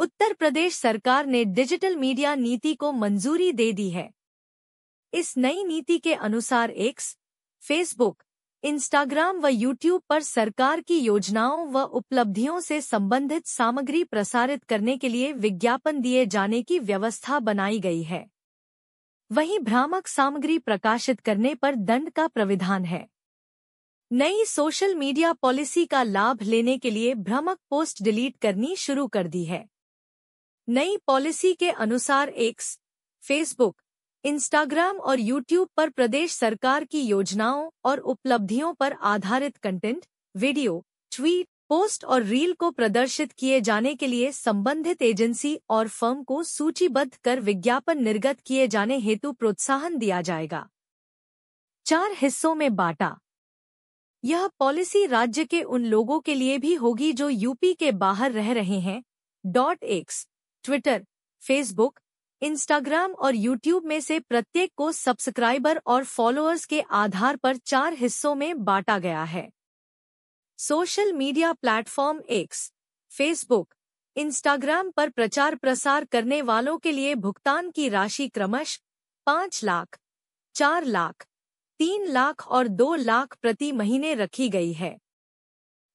उत्तर प्रदेश सरकार ने digital media नीति को मंजूरी दे दी है इस नई नीति के अनुसार एक्स फेसबुक इंस्टाग्राम व यूट्यूब पर सरकार की योजनाओं व उपलब्धियों से संबंधित सामग्री प्रसारित करने के लिए विज्ञापन दिए जाने की व्यवस्था बनाई गई है वहीं भ्रामक सामग्री प्रकाशित करने पर दंड का प्रविधान है नई सोशल मीडिया पॉलिसी का लाभ लेने के लिए भ्रमक पोस्ट डिलीट करनी शुरू कर दी है नई पॉलिसी के अनुसार एक्स फेसबुक इंस्टाग्राम और यूट्यूब पर प्रदेश सरकार की योजनाओं और उपलब्धियों पर आधारित कंटेंट वीडियो ट्वीट पोस्ट और रील को प्रदर्शित किए जाने के लिए संबंधित एजेंसी और फर्म को सूचीबद्ध कर विज्ञापन निर्गत किए जाने हेतु प्रोत्साहन दिया जाएगा चार हिस्सों में बांटा यह पॉलिसी राज्य के उन लोगों के लिए भी होगी जो यूपी के बाहर रह रहे हैं dot X Twitter Facebook Instagram और यूट्यूब में से प्रत्येक को सब्सक्राइबर और फॉलोअर्स के आधार पर चार हिस्सों में बांटा गया है social media platform X Facebook Instagram पर प्रचार प्रसार करने वालों के लिए भुगतान की राशि क्रमश पाँच लाख चार लाख तीन लाख और दो लाख प्रति महीने रखी गई है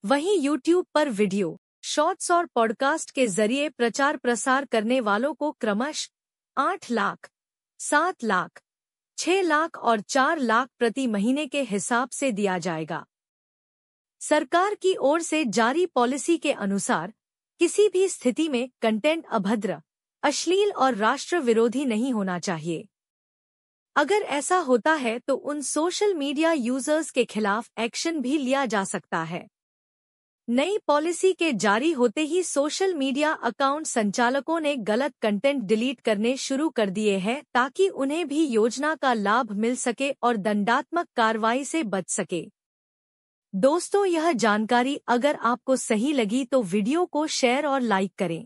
वहीं YouTube पर वीडियो शॉर्ट्स और पॉडकास्ट के जरिए प्रचार प्रसार करने वालों को क्रमश आठ लाख सात लाख छह लाख और चार लाख प्रति महीने के हिसाब से दिया जाएगा सरकार की ओर से जारी पॉलिसी के अनुसार किसी भी स्थिति में कंटेंट अभद्र अश्लील और राष्ट्र विरोधी नहीं होना चाहिए अगर ऐसा होता है तो उन सोशल मीडिया यूजर्स के खिलाफ एक्शन भी लिया जा सकता है नई पॉलिसी के जारी होते ही सोशल मीडिया अकाउंट संचालकों ने गलत कंटेंट डिलीट करने शुरू कर दिए हैं ताकि उन्हें भी योजना का लाभ मिल सके और दंडात्मक कार्रवाई से बच सके दोस्तों यह जानकारी अगर आपको सही लगी तो वीडियो को शेयर और लाइक करें